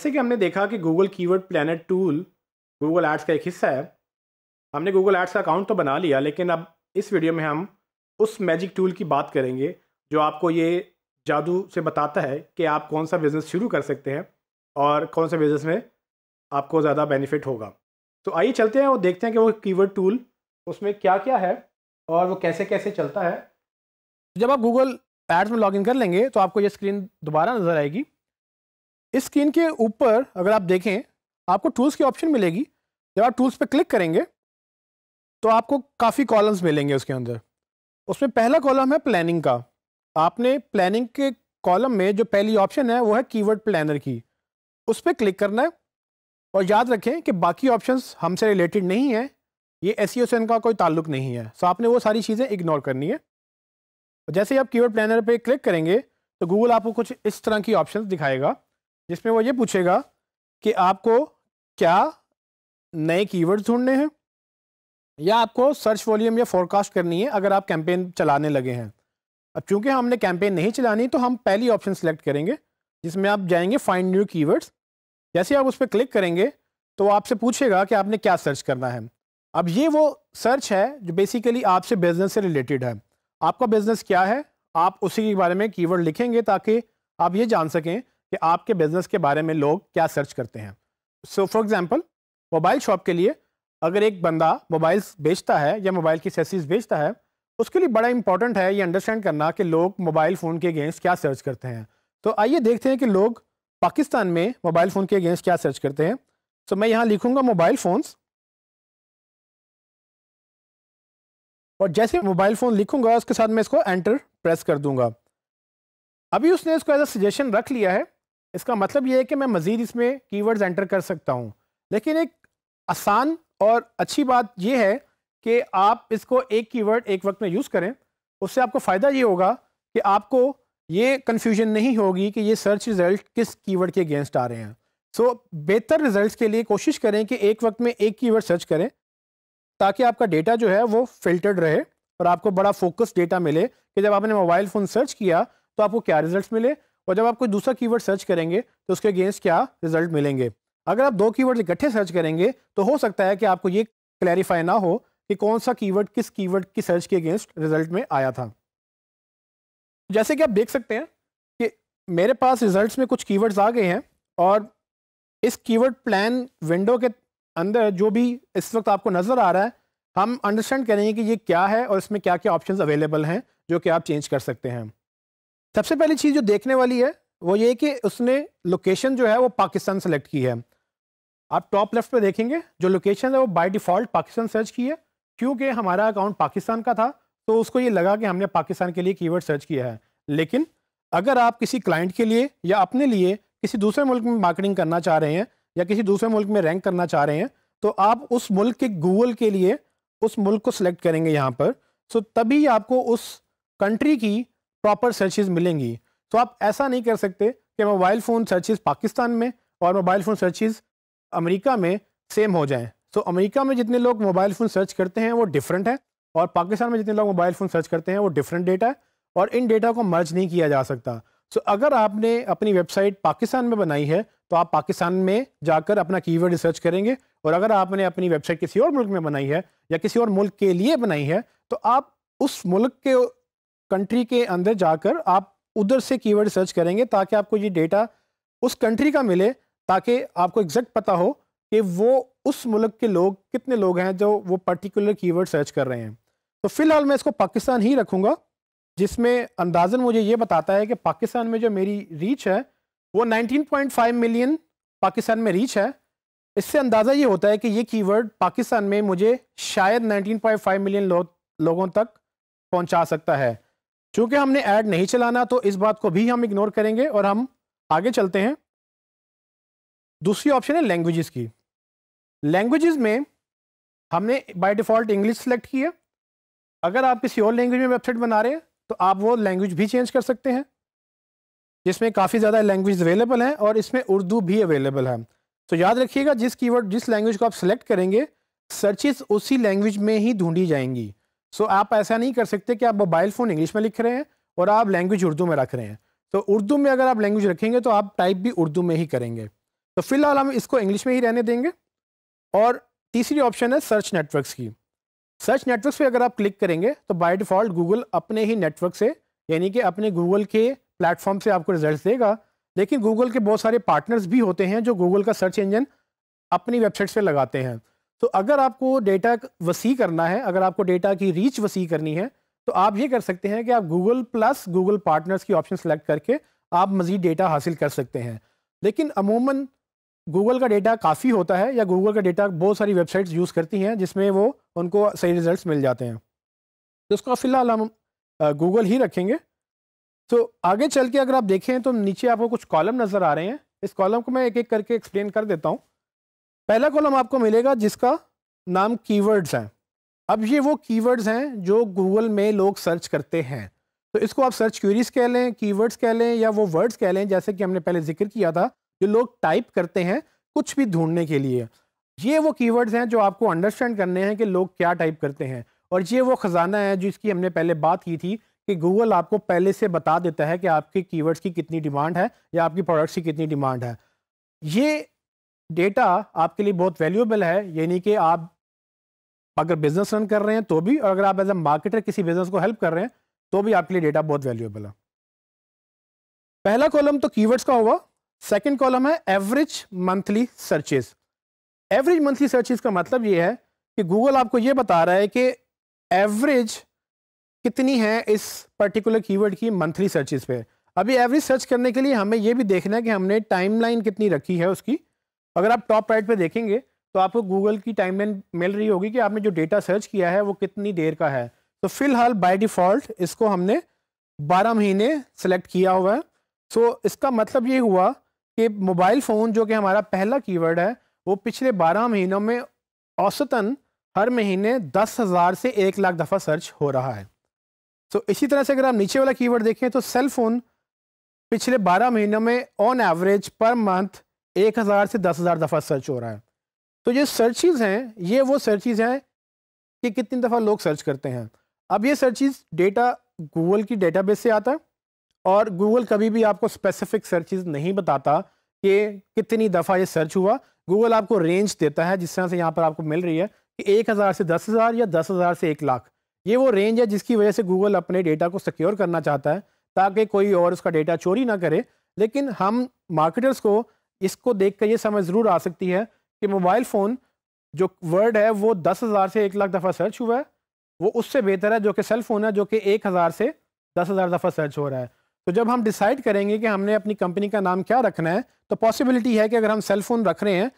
जैसे कि हमने देखा कि Google keyword planner tool Google ads का एक हिस्सा है हमने गूगल एड्स का अकाउंट तो बना लिया लेकिन अब इस वीडियो में हम उस मैजिक टूल की बात करेंगे जो आपको ये जादू से बताता है कि आप कौन सा बिज़नेस शुरू कर सकते हैं और कौन से बिज़नेस में आपको ज़्यादा बेनिफिट होगा तो आइए चलते हैं और देखते हैं कि वो कीवर्ड टूल उसमें क्या क्या है और वो कैसे कैसे चलता है जब आप गूगल एड्स में लॉगिन कर लेंगे तो आपको ये स्क्रीन दोबारा नज़र आएगी इस स्क्रीन के ऊपर अगर आप देखें आपको टूल्स की ऑप्शन मिलेगी जब आप टूल्स पर क्लिक करेंगे तो आपको काफ़ी कॉलम्स मिलेंगे उसके अंदर उसमें पहला कॉलम है प्लानिंग का आपने प्लानिंग के कॉलम में जो पहली ऑप्शन है वो है कीवर्ड प्लानर की उस पर क्लिक करना है और याद रखें कि बाकी ऑप्शंस हमसे रिलेटेड नहीं हैं ये एस सी का कोई ताल्लुक नहीं है सो आपने वो सारी चीज़ें इग्नोर करनी है जैसे ही आप कीवर्ड प्लानर पे क्लिक करेंगे तो गूगल आपको कुछ इस तरह की ऑप्शंस दिखाएगा जिसमें वो ये पूछेगा कि आपको क्या नए कीवर्ड ढूंढने हैं या आपको सर्च वॉल्यूम या फॉरकास्ट करनी है अगर आप कैंपेन चलाने लगे हैं अब चूंकि हमने कैंपेन नहीं चलानी तो हम पहली ऑप्शन सेलेक्ट करेंगे जिसमें आप जाएंगे फाइंड न्यू कीवर्ड्स जैसे आप उस पर क्लिक करेंगे तो आपसे पूछेगा कि आपने क्या सर्च करना है अब ये वो सर्च है जो बेसिकली आपसे बिज़नेस से रिलेटेड है आपका बिज़नेस क्या है आप उसी के बारे में कीवर्ड लिखेंगे ताकि आप ये जान सकें कि आपके बिज़नेस के बारे में लोग क्या सर्च करते हैं so for example mobile shop के लिए अगर एक बंदा मोबाइल्स बेचता है या मोबाइल की सेसीज बेचता है उसके लिए बड़ा इंपॉर्टेंट है ये अंडरस्टैंड करना कि लोग मोबाइल फ़ोन के अगेंस्ट क्या सर्च करते हैं तो आइए देखते हैं कि लोग पाकिस्तान में मोबाइल फ़ोन के अगेंस्ट क्या सर्च करते हैं सो मैं यहाँ लिखूँगा मोबाइल फ़ोन्स और जैसे मोबाइल फ़ोन लिखूँगा उसके साथ मैं इसको एंटर प्रेस कर दूंगा अभी उसने इसको एज अ सजेशन रख लिया है इसका मतलब ये है कि मैं मज़ीद इसमें कीवर्ड्स एंटर कर सकता हूँ लेकिन एक आसान और अच्छी बात यह है कि आप इसको एक कीवर्ड एक वक्त में यूज़ करें उससे आपको फ़ायदा ये होगा कि आपको ये कन्फ्यूजन नहीं होगी कि ये सर्च रिज़ल्ट किस कीवर्ड के अगेंस्ट आ रहे हैं सो so, बेहतर रिज़ल्ट के लिए कोशिश करें कि एक वक्त में एक कीवर्ड सर्च करें ताकि आपका डेटा जो है वो फिल्टर्ड रहे और आपको बड़ा फोकस डेटा मिले कि जब आपने मोबाइल फ़ोन सर्च किया तो आपको क्या रिज़ल्ट मिले और जब आप कोई दूसरा कीवर्ड सर्च करेंगे तो उसके अगेंस्ट क्या रिजल्ट मिलेंगे अगर आप दो कीवर्ड इकट्ठे सर्च करेंगे तो हो सकता है कि आपको ये क्लैरिफाई ना हो कि कौन सा कीवर्ड किस कीवर्ड की सर्च के अगेंस्ट रिजल्ट में आया था जैसे कि आप देख सकते हैं कि मेरे पास रिजल्ट्स में कुछ कीवर्ड्स आ गए हैं और इस कीवर्ड प्लान विंडो के अंदर जो भी इस वक्त आपको नज़र आ रहा है हम अंडरस्टैंड करेंगे कि ये क्या है और इसमें क्या क्या ऑप्शंस अवेलेबल हैं जो कि आप चेंज कर सकते हैं सबसे पहली चीज़ जो देखने वाली है वो ये कि उसने लोकेशन जो है वो पाकिस्तान सेलेक्ट की है आप टॉप लेफ्ट पे देखेंगे जो लोकेशन है वो बाय डिफ़ॉल्ट पाकिस्तान सर्च की है क्योंकि हमारा अकाउंट पाकिस्तान का था तो उसको ये लगा कि हमने पाकिस्तान के लिए कीवर्ड सर्च किया है लेकिन अगर आप किसी क्लाइंट के लिए या अपने लिए किसी दूसरे मुल्क में मार्केटिंग करना चाह रहे हैं या किसी दूसरे मुल्क में रैंक करना चाह रहे हैं तो आप उस मुल्क के गूगल के लिए उस मुल्क को सिलेक्ट करेंगे यहाँ पर सो तो तभी आपको उस कंट्री की प्रॉपर सर्चेज मिलेंगी तो आप ऐसा नहीं कर सकते कि मोबाइल फ़ोन सर्चेज पाकिस्तान में और मोबाइल फ़ोन सर्चेज अमेरिका में सेम हो जाएँ तो अमेरिका में जितने लोग मोबाइल फ़ोन सर्च करते हैं वो डिफरेंट है और पाकिस्तान में जितने लोग मोबाइल फ़ोन सर्च करते हैं वो डिफरेंट डेटा है और इन डेटा को मर्ज नहीं किया जा सकता सो तो अगर आपने अपनी वेबसाइट पाकिस्तान में बनाई है तो आप पाकिस्तान में जाकर अपना वर्ड रिसर्च करेंगे और अगर आपने अपनी वेबसाइट किसी और मुल्क में बनाई है या किसी और मुल्क के लिए बनाई है तो आप उस मुल्क के कंट्री के अंदर जाकर आप उधर से कीवर्ड सर्च करेंगे ताकि आपको ये डेटा उस कंट्री का मिले ताकि आपको एग्जैक्ट पता हो कि वो उस मुल्क के लोग कितने लोग हैं जो वो पर्टिकुलर कीवर्ड सर्च कर रहे हैं तो फ़िलहाल मैं इसको पाकिस्तान ही रखूँगा जिसमें अंदाजन मुझे ये बताता है कि पाकिस्तान में जो मेरी रीच है वो 19.5 मिलियन पाकिस्तान में रीच है इससे अंदाज़ा ये होता है कि ये कीवर्ड पाकिस्तान में मुझे शायद 19.5 मिलियन लो, लोगों तक पहुंचा सकता है चूंकि हमने ऐड नहीं चलाना तो इस बात को भी हम इग्नोर करेंगे और हम आगे चलते हैं दूसरी ऑप्शन है लैंग्वेजेस की लैंग्वेजेस में हमने बाय डिफ़ॉल्ट इंग्लिश सेलेक्ट किया अगर आप किसी और लैंग्वेज में वेबसाइट बना रहे हैं तो आप वो लैंग्वेज भी चेंज कर सकते हैं जिसमें काफ़ी ज़्यादा लैंग्वेज अवेलेबल हैं और इसमें उर्दू भी अवेलेबल है तो याद रखिएगा जिस कीवर्ड जिस लैंग्वेज को आप सेलेक्ट करेंगे सर्चिज़ उसी लैंग्वेज में ही ढूंढी जाएंगी सो so, आप ऐसा नहीं कर सकते कि आप मोबाइल फ़ोन इंग्लिश में लिख रहे हैं और आप लैंग्वेज उर्दू में रख रहे हैं तो उर्दू में अगर आप लैंग्वेज रखेंगे तो आप टाइप भी उर्दू में ही करेंगे तो फ़िलहाल हम इसको इंग्लिश में ही रहने देंगे और तीसरी ऑप्शन है सर्च नेटवर्क्स की सर्च नेटवर्क्स पे अगर आप क्लिक करेंगे तो बाय डिफ़ॉल्ट गूगल अपने ही नेटवर्क से यानी कि अपने गूगल के प्लेटफॉर्म से आपको रिजल्ट देगा लेकिन गूगल के बहुत सारे पार्टनर्स भी होते हैं जो गूगल का सर्च इंजन अपनी वेबसाइट्स पे लगाते हैं तो अगर आपको डेटा वसी करना है अगर आपको डेटा की रीच वसी करनी है तो आप ये कर सकते हैं कि आप गूगल प्लस गूगल पार्टनर्स की ऑप्शन सेलेक्ट करके आप मज़ीद डेटा हासिल कर सकते हैं लेकिन अमूमन गूगल का डेटा काफ़ी होता है या गूगल का डेटा बहुत सारी वेबसाइट्स यूज़ करती हैं जिसमें वो उनको सही रिज़ल्ट मिल जाते हैं तो उसको फ़िलहाल हम गूगल ही रखेंगे तो आगे चल के अगर आप देखें तो नीचे आपको कुछ कॉलम नज़र आ रहे हैं इस कॉलम को मैं एक एक करके एक्सप्लेन कर देता हूँ पहला कॉलम आपको मिलेगा जिसका नाम कीवर्ड्स हैं अब ये वो कीवर्ड्स हैं जो गूगल में लोग सर्च करते हैं तो इसको आप सर्च क्यूरीज कह लें कीवर्ड्स कह लें या वो वर्ड्स कह लें जैसे कि हमने पहले जिक्र किया था जो लोग टाइप करते हैं कुछ भी ढूंढने के लिए ये वो कीवर्ड्स हैं जो आपको अंडरस्टैंड करने हैं कि लोग क्या टाइप करते हैं और ये वो ख़जाना है जिसकी हमने पहले बात की थी कि गूगल आपको पहले से बता देता है कि आपके कीवर्ड्स की कितनी डिमांड है या आपकी प्रोडक्ट्स की कितनी डिमांड है ये डेटा आपके लिए बहुत वैल्यूएबल है यानी कि आप अगर बिजनेस रन कर रहे हैं तो भी और अगर आप एज ए मार्केटर किसी बिजनेस को हेल्प कर रहे हैं तो भी आपके लिए डेटा बहुत वैल्यूएबल है पहला कॉलम तो कीवर्ड्स का हुआ सेकंड कॉलम है average monthly searches average monthly searches का मतलब ये है कि गूगल आपको ये बता रहा है कि एवरेज कितनी है इस पर्टिकुलर कीवर्ड की मंथली सर्चेज पे अभी एवरेज सर्च करने के लिए हमें ये भी देखना है कि हमने टाइमलाइन कितनी रखी है उसकी अगर आप टॉप राइट पे देखेंगे तो आपको गूगल की टाइमलाइन मिल रही होगी कि आपने जो डेटा सर्च किया है वो कितनी देर का है तो फिलहाल बाय डिफ़ॉल्ट इसको हमने 12 महीने सेलेक्ट किया हुआ है सो so, इसका मतलब ये हुआ कि मोबाइल फ़ोन जो कि हमारा पहला कीवर्ड है वो पिछले 12 महीनों में औसतन हर महीने दस हज़ार से एक लाख दफ़ा सर्च हो रहा है सो so, इसी तरह से अगर आप नीचे वाला कीवर्ड देखें तो सेल फ़ोन पिछले बारह महीनों में ऑन एवरेज पर मंथ एक हज़ार से दस हज़ार दफ़ा सर्च हो रहा है तो ये सर्चिज़ हैं ये वो सर्चिज़ हैं कि कितनी दफ़ा लोग सर्च करते हैं अब ये सर्चिज़ डेटा गूगल की डेटाबेस से आता है और गूगल कभी भी आपको स्पेसिफिक सर्चिज़ नहीं बताता कि कितनी दफ़ा ये सर्च हुआ गूगल आपको रेंज देता है जिस तरह से यहाँ पर आपको मिल रही है कि एक हज़ार से दस हज़ार या दस हज़ार से एक लाख ये वो रेंज है जिसकी वजह से गूगल अपने डेटा को सिक्योर करना चाहता है ताकि कोई और उसका डेटा चोरी ना करे लेकिन हम मार्केटर्स को इसको देख कर ये समझ ज़रूर आ सकती है कि मोबाइल फ़ोन जो वर्ड है वो दस हज़ार से एक लाख दफ़ा सर्च हुआ है वो उससे बेहतर है जो कि सेल फ़ोन है जो कि एक हज़ार से दस हज़ार दफ़ा सर्च हो रहा है तो जब हम डिसाइड करेंगे कि हमने अपनी कंपनी का नाम क्या रखना है तो पॉसिबिलिटी है कि अगर हम सेल फ़ोन रख रहे हैं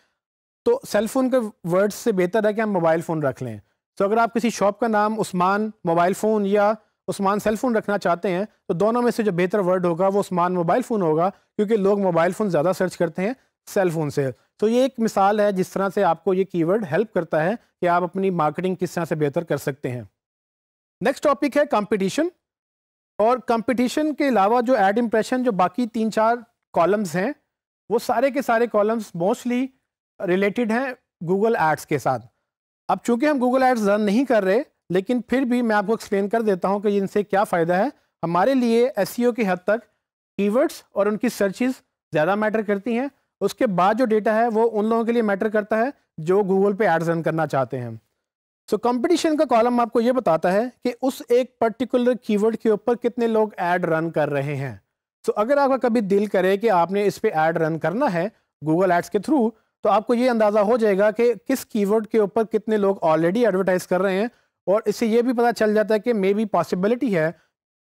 तो सेल फ़ोन के वर्ड्स से बेहतर है कि हम मोबाइल फ़ोन रख लें तो अगर आप किसी शॉप का नाम उस्मान मोबाइल फ़ोन या उस्मान सेल फ़ोन रखना चाहते हैं तो दोनों में से जो बेहतर वर्ड होगा वो उस्मान मोबाइल फ़ोन होगा क्योंकि लोग मोबाइल फ़ोन ज़्यादा सर्च करते हैं सेल फ़ोन से तो ये एक मिसाल है जिस तरह से आपको ये कीवर्ड हेल्प करता है कि आप अपनी मार्केटिंग किस तरह से बेहतर कर सकते हैं नेक्स्ट टॉपिक है कंपटीशन और कंपटीशन के अलावा जो एड इम्प्रेशन जो बाकी तीन चार कॉलम्स हैं वो सारे के सारे कॉलम्स मोस्टली रिलेटेड हैं गूगल एड्स के साथ अब चूंकि हम गूगल एड्स रन नहीं कर रहे लेकिन फिर भी मैं आपको एक्सप्लेन कर देता हूँ कि इनसे क्या फ़ायदा है हमारे लिए एस e की हद तक कीवर्ड्स और उनकी सर्चिज ज़्यादा मैटर करती हैं उसके बाद जो डेटा है वो उन लोगों के लिए मैटर करता है जो गूगल पे एड्स रन करना चाहते हैं सो so, कंपटीशन का कॉलम आपको ये बताता है कि उस एक पर्टिकुलर कीवर्ड के ऊपर कितने लोग ऐड रन कर रहे हैं सो so, अगर आपका कभी दिल करे कि आपने इस पर ऐड रन करना है गूगल एड्स के थ्रू तो आपको ये अंदाज़ा हो जाएगा कि किस कीवर्ड के ऊपर कितने लोग ऑलरेडी एडवर्टाइज कर रहे हैं और इससे ये भी पता चल जाता है कि मे बी पॉसिबिलिटी है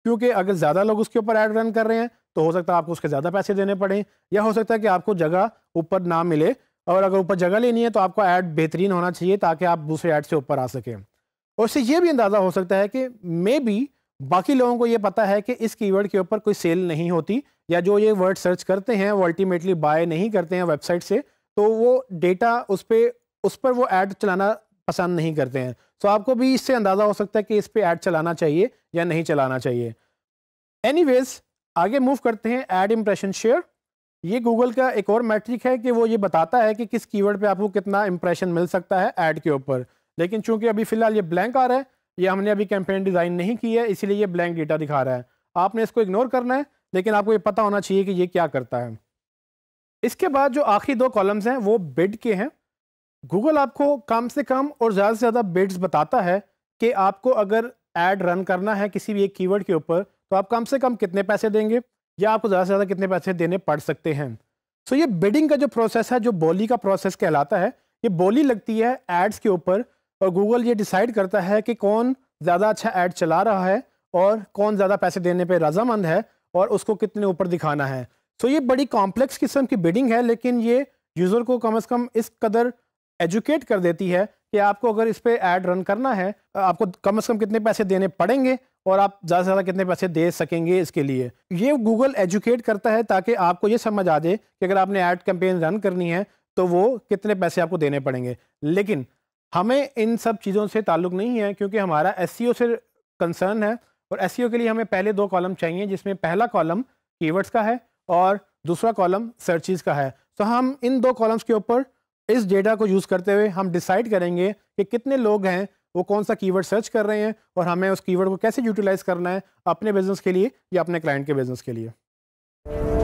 क्योंकि अगर ज़्यादा लोग उसके ऊपर ऐड रन कर रहे हैं तो हो सकता है आपको उसके ज़्यादा पैसे देने पड़े या हो सकता है कि आपको जगह ऊपर ना मिले और अगर ऊपर जगह लेनी है तो आपका ऐड बेहतरीन होना चाहिए ताकि आप दूसरे ऐड से ऊपर आ सकें और इससे ये भी अंदाज़ा हो सकता है कि मे बी बाकी लोगों को ये पता है कि इस कीवर्ड के ऊपर कोई सेल नहीं होती या जो ये वर्ड सर्च करते हैं वो अल्टीमेटली बाय नहीं करते हैं वेबसाइट से तो वो डेटा उस पर उस पर वो ऐड चलाना पसंद नहीं करते हैं सो आपको भी इससे अंदाज़ा हो सकता है कि इस पर ऐड चलाना चाहिए या नहीं चलाना चाहिए एनी आगे मूव करते हैं ऐड इम्प्रेशन शेयर ये गूगल का एक और मैट्रिक है कि वो ये बताता है कि किस कीवर्ड पे आपको कितना इम्प्रेशन मिल सकता है ऐड के ऊपर लेकिन चूंकि अभी फ़िलहाल ये ब्लैंक आ रहा है ये हमने अभी कैंपेन डिज़ाइन नहीं की है इसीलिए ये ब्लैंक डेटा दिखा रहा है आपने इसको इग्नोर करना है लेकिन आपको ये पता होना चाहिए कि ये क्या करता है इसके बाद जो आखिरी दो कॉलम्स हैं वो बिड के हैं गूगल आपको कम से कम और ज़्यादा से ज़्यादा बिड्स बताता है कि आपको अगर एड रन करना है किसी भी एक कीवर्ड के ऊपर तो आप कम से कम कितने पैसे देंगे या आपको ज़्यादा से ज़्यादा कितने पैसे देने पड़ सकते हैं सो so, ये बिडिंग का जो प्रोसेस है जो बोली का प्रोसेस कहलाता है ये बोली लगती है एड्स के ऊपर और गूगल ये डिसाइड करता है कि कौन ज़्यादा अच्छा ऐड चला रहा है और कौन ज़्यादा पैसे देने पर रजामंद है और उसको कितने ऊपर दिखाना है सो so, ये बड़ी कॉम्प्लेक्स किस्म की बिडिंग है लेकिन ये यूज़र को कम अज़ कम इस कदर एजुकेट कर देती है कि आपको अगर इस पर ऐड रन करना है आपको कम से कम कितने पैसे देने पड़ेंगे और आप ज़्यादा से ज़्यादा कितने पैसे दे सकेंगे इसके लिए ये गूगल एजुकेट करता है ताकि आपको ये समझ आ जाए कि अगर आपने ऐड कैंपेन रन करनी है तो वो कितने पैसे आपको देने पड़ेंगे लेकिन हमें इन सब चीज़ों से ताल्लुक़ नहीं है क्योंकि हमारा एस e से कंसर्न है और एस e के लिए हमें पहले दो कॉलम चाहिए जिसमें पहला कॉलम कीवर्ड्स का है और दूसरा कॉलम सर्चिज़ का है तो हम इन दो कॉलम्स के ऊपर इस डेटा को यूज़ करते हुए हम डिसाइड करेंगे कि कितने लोग हैं वो कौन सा कीवर्ड सर्च कर रहे हैं और हमें उस कीवर्ड को कैसे यूटिलाइज़ करना है अपने बिज़नेस के लिए या अपने क्लाइंट के बिज़नेस के लिए